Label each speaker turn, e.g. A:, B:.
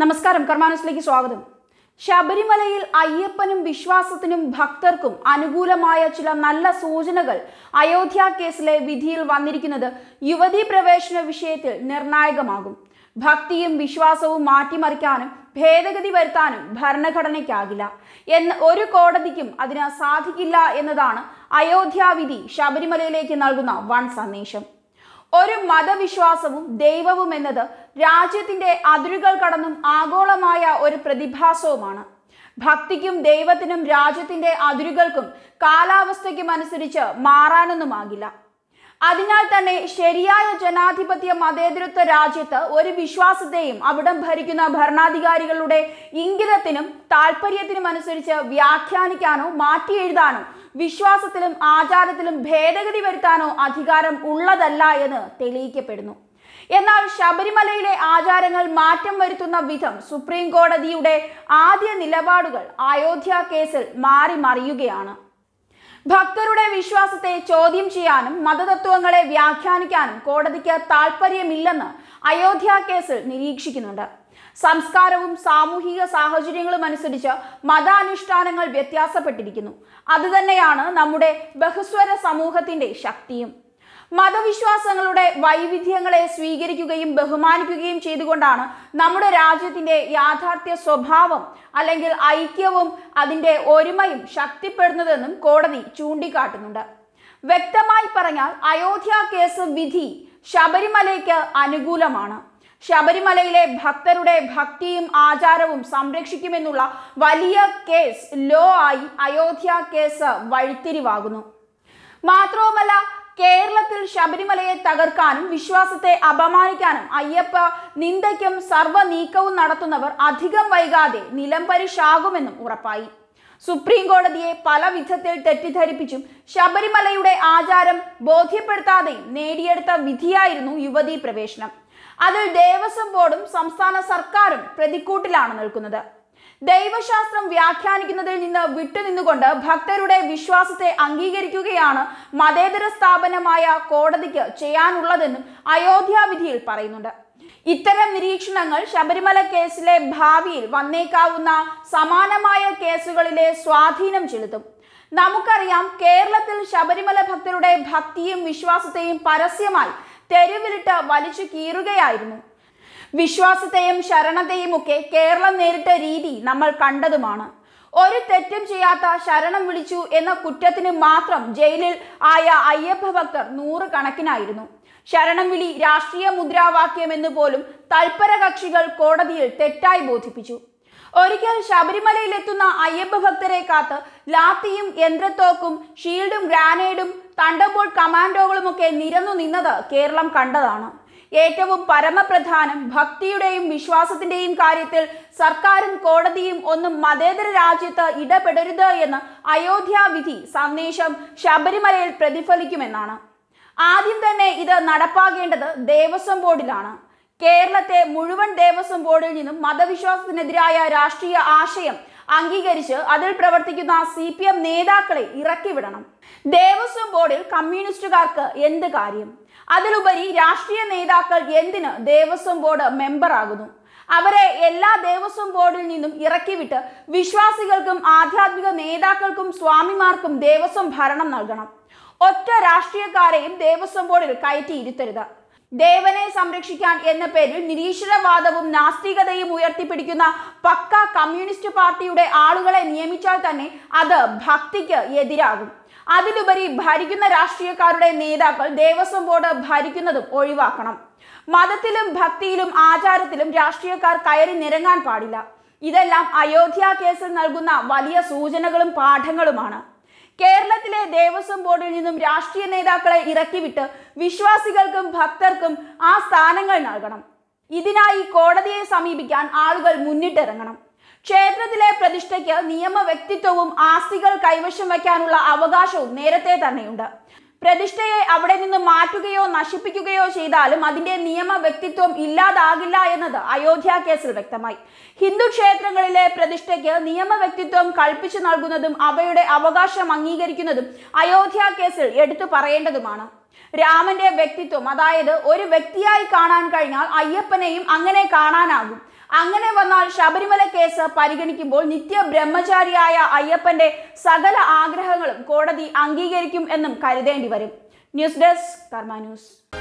A: നമസ്കാരം കർമാനസിലേക്ക് സ്വാഗതം ശബരിമലയിൽ അയ്യപ്പനും വിശ്വാസത്തിനും ഭക്തർക്കും അനുകൂലമായ ചില നല്ല സൂചനകൾ അയോധ്യ കേസിലെ വിധിയിൽ വന്നിരിക്കുന്നത് യുവതീ പ്രവേശന വിഷയത്തിൽ നിർണായകമാകും ഭക്തിയും വിശ്വാസവും മാറ്റിമറിക്കാനും ഭേദഗതി വരുത്താനും ഭരണഘടനയ്ക്കാകില്ല എന്ന് ഒരു കോടതിക്കും അതിന് സാധിക്കില്ല എന്നതാണ് അയോധ്യ വിധി ശബരിമലയിലേക്ക് നൽകുന്ന വൺ സന്ദേശം ഒരു മതവിശ്വാസവും ദൈവവും എന്നത് രാജ്യത്തിന്റെ അതിരുകൾ കടന്നും ആഗോളമായ ഒരു പ്രതിഭാസവുമാണ് ഭക്തിക്കും ദൈവത്തിനും രാജ്യത്തിന്റെ അതിരുകൾക്കും കാലാവസ്ഥയ്ക്കും അനുസരിച്ച് മാറാനൊന്നുമാകില്ല അതിനാൽ തന്നെ ശരിയായ ജനാധിപത്യ മതേതരത്വ രാജ്യത്ത് ഒരു വിശ്വാസത്തെയും അവിടം ഭരിക്കുന്ന ഭരണാധികാരികളുടെ ഇംഗിതത്തിനും താല്പര്യത്തിനും അനുസരിച്ച് വ്യാഖ്യാനിക്കാനോ മാറ്റി എഴുതാനോ വിശ്വാസത്തിലും ആചാരത്തിലും ഭേദഗതി വരുത്താനോ അധികാരം ഉള്ളതല്ല എന്ന് തെളിയിക്കപ്പെടുന്നു എന്നാൽ ശബരിമലയിലെ ആചാരങ്ങൾ മാറ്റം വരുത്തുന്ന വിധം സുപ്രീം കോടതിയുടെ ആദ്യ നിലപാടുകൾ അയോധ്യ കേസിൽ മാറി മറിയുകയാണ് ഭക്തരുടെ വിശ്വാസത്തെ ചോദ്യം ചെയ്യാനും മതതത്വങ്ങളെ വ്യാഖ്യാനിക്കാനും കോടതിക്ക് താല്പര്യമില്ലെന്ന് അയോധ്യ കേസിൽ നിരീക്ഷിക്കുന്നുണ്ട് സംസ്കാരവും സാമൂഹിക സാഹചര്യങ്ങളും അനുസരിച്ച് മതാനുഷ്ഠാനങ്ങൾ വ്യത്യാസപ്പെട്ടിരിക്കുന്നു അതുതന്നെയാണ് നമ്മുടെ ബഹുസ്വര സമൂഹത്തിന്റെ ശക്തിയും മതവിശ്വാസങ്ങളുടെ വൈവിധ്യങ്ങളെ സ്വീകരിക്കുകയും ബഹുമാനിക്കുകയും ചെയ്തുകൊണ്ടാണ് നമ്മുടെ രാജ്യത്തിന്റെ യാഥാർത്ഥ്യ സ്വഭാവം അല്ലെങ്കിൽ ഐക്യവും അതിന്റെ ഒരുമയും ശക്തിപ്പെടുന്നതെന്നും കോടതി ചൂണ്ടിക്കാട്ടുന്നുണ്ട് വ്യക്തമായി പറഞ്ഞാൽ അയോധ്യ കേസ് വിധി ശബരിമലയ്ക്ക് അനുകൂലമാണ് ശബരിമലയിലെ ഭക്തരുടെ ഭക്തിയും ആചാരവും സംരക്ഷിക്കുമെന്നുള്ള വലിയ കേസ് ലോ ആയി അയോധ്യ കേസ് വഴിത്തിരിവാകുന്നു മാത്രവുമല്ല കേരളത്തിൽ ശബരിമലയെ തകർക്കാനും വിശ്വാസത്തെ അപമാനിക്കാനും അയ്യപ്പ നിന്ദയ്ക്കും സർവ്വ നടത്തുന്നവർ അധികം വൈകാതെ നിലംപരിശാകുമെന്നും ഉറപ്പായി സുപ്രീം കോടതിയെ പല വിധത്തിൽ തെറ്റിദ്ധരിപ്പിച്ചും ശബരിമലയുടെ ആചാരം ബോധ്യപ്പെടുത്താതെയും നേടിയെടുത്ത വിധിയായിരുന്നു യുവതീ പ്രവേശനം അതിൽ ദേവസ്വം ബോർഡും സംസ്ഥാന സർക്കാരും പ്രതിക്കൂട്ടിലാണ് നിൽക്കുന്നത് ദൈവശാസ്ത്രം വ്യാഖ്യാനിക്കുന്നതിൽ നിന്ന് വിട്ടുനിന്നുകൊണ്ട് ഭക്തരുടെ വിശ്വാസത്തെ അംഗീകരിക്കുകയാണ് മതേതര സ്ഥാപനമായ കോടതിക്ക് ചെയ്യാനുള്ളതെന്നും അയോധ്യ വിധിയിൽ പറയുന്നുണ്ട് ഇത്തരം നിരീക്ഷണങ്ങൾ ശബരിമല കേസിലെ ഭാവിയിൽ വന്നേക്കാവുന്ന സമാനമായ കേസുകളിലെ സ്വാധീനം ചെലുത്തും നമുക്കറിയാം കേരളത്തിൽ ശബരിമല ഭക്തരുടെ ഭക്തിയും വിശ്വാസത്തെയും പരസ്യമായി തെരുവിലിട്ട് വലിച്ചു കീറുകയായിരുന്നു വിശ്വാസത്തെയും ശരണത്തെയും ഒക്കെ കേരളം നേരിട്ട രീതി നമ്മൾ കണ്ടതുമാണ് ഒരു തെറ്റും ചെയ്യാത്ത ശരണം വിളിച്ചു എന്ന കുറ്റത്തിന് മാത്രം ജയിലിൽ ആയ അയ്യപ്പ ഭക്തർ നൂറുകണക്കിനായിരുന്നു ശരണം വിളി രാഷ്ട്രീയ എന്ന് പോലും തൽപര കക്ഷികൾ കോടതിയിൽ തെറ്റായി ബോധിപ്പിച്ചു ഒരിക്കൽ ശബരിമലയിലെത്തുന്ന അയ്യപ്പ ഭക്തരെ കാത്ത് ലാത്തിയും യന്ത്രത്തോക്കും ഷീൽഡും ഗ്രാനേഡും തണ്ടബോൾ കമാൻഡോകളുമൊക്കെ നിരന്നു നിന്നത് കേരളം കണ്ടതാണ് ഏറ്റവും പരമപ്രധാനം ഭക്തിയുടെയും വിശ്വാസത്തിന്റെയും കാര്യത്തിൽ സർക്കാരും കോടതിയും ഒന്നും മതേതര രാജ്യത്ത് ഇടപെടരുത് എന്ന് അയോധ്യ വിധി സന്ദേശം ശബരിമലയിൽ പ്രതിഫലിക്കുമെന്നാണ് ആദ്യം തന്നെ ഇത് നടപ്പാകേണ്ടത് ദേവസ്വം ബോർഡിലാണ് കേരളത്തെ മുഴുവൻ ദേവസ്വം ബോർഡിൽ നിന്നും മതവിശ്വാസത്തിനെതിരായ രാഷ്ട്രീയ ആശയം അംഗീകരിച്ച് അതിൽ പ്രവർത്തിക്കുന്ന സി പി എം നേതാക്കളെ ഇറക്കിവിടണം ദേവസ്വം ബോർഡിൽ കമ്മ്യൂണിസ്റ്റുകാർക്ക് എന്ത് കാര്യം അതിലുപരി രാഷ്ട്രീയ നേതാക്കൾ എന്തിന് ദേവസ്വം ബോർഡ് മെമ്പറാകുന്നു അവരെ എല്ലാ ദേവസ്വം ബോർഡിൽ നിന്നും ഇറക്കിവിട്ട് വിശ്വാസികൾക്കും ആധ്യാത്മിക നേതാക്കൾക്കും സ്വാമിമാർക്കും ദേവസ്വം ഭരണം നൽകണം ഒറ്റ രാഷ്ട്രീയക്കാരെയും ദേവസ്വം ബോർഡിൽ കയറ്റിയിരുത്തരുത് ദേവനെ സംരക്ഷിക്കാൻ എന്ന പേരിൽ നിരീശ്വരവാദവും നാസ്തികതയും ഉയർത്തിപ്പിടിക്കുന്ന പക്ക കമ്മ്യൂണിസ്റ്റ് പാർട്ടിയുടെ ആളുകളെ നിയമിച്ചാൽ തന്നെ അത് ഭക്തിക്ക് എതിരാകും അതിലുപരി ഭരിക്കുന്ന രാഷ്ട്രീയക്കാരുടെ നേതാക്കൾ ദേവസ്വം ബോർഡ് ഭരിക്കുന്നതും ഒഴിവാക്കണം മതത്തിലും ഭക്തിയിലും ആചാരത്തിലും രാഷ്ട്രീയക്കാർ കയറി നിരങ്ങാൻ പാടില്ല ഇതെല്ലാം അയോധ്യ കേസിൽ നൽകുന്ന വലിയ സൂചനകളും പാഠങ്ങളുമാണ് കേരളത്തിലെ ദേവസ്വം ബോർഡിൽ നിന്നും രാഷ്ട്രീയ നേതാക്കളെ ഇറക്കിവിട്ട് വിശ്വാസികൾക്കും ഭക്തർക്കും ആ സ്ഥാനങ്ങൾ നൽകണം ഇതിനായി കോടതിയെ സമീപിക്കാൻ ആളുകൾ മുന്നിട്ടിറങ്ങണം ക്ഷേത്രത്തിലെ പ്രതിഷ്ഠയ്ക്ക് നിയമ വ്യക്തിത്വവും ആസ്തികൾ കൈവശം വയ്ക്കാനുള്ള അവകാശവും നേരത്തെ തന്നെയുണ്ട് പ്രതിഷ്ഠയെ അവിടെ നിന്ന് മാറ്റുകയോ നശിപ്പിക്കുകയോ ചെയ്താലും അതിന്റെ നിയമ വ്യക്തിത്വം ഇല്ലാതാകില്ല എന്നത് അയോധ്യ കേസിൽ വ്യക്തമായി ഹിന്ദു ക്ഷേത്രങ്ങളിലെ പ്രതിഷ്ഠയ്ക്ക് നിയമ വ്യക്തിത്വം കൽപ്പിച്ചു നൽകുന്നതും അവയുടെ അവകാശം അംഗീകരിക്കുന്നതും അയോധ്യ കേസിൽ എടുത്തു പറയേണ്ടതുമാണ് രാമന്റെ വ്യക്തിത്വം അതായത് ഒരു വ്യക്തിയായി കാണാൻ കഴിഞ്ഞാൽ അയ്യപ്പനെയും അങ്ങനെ കാണാനാകും അങ്ങനെ വന്നാൽ ശബരിമല കേസ് പരിഗണിക്കുമ്പോൾ നിത്യ ബ്രഹ്മചാരിയായ അയ്യപ്പന്റെ സകല ആഗ്രഹങ്ങളും കോടതി അംഗീകരിക്കും എന്നും കരുതേണ്ടി വരും ന്യൂസ് ഡെസ്ക് കർമ്മ ന്യൂസ്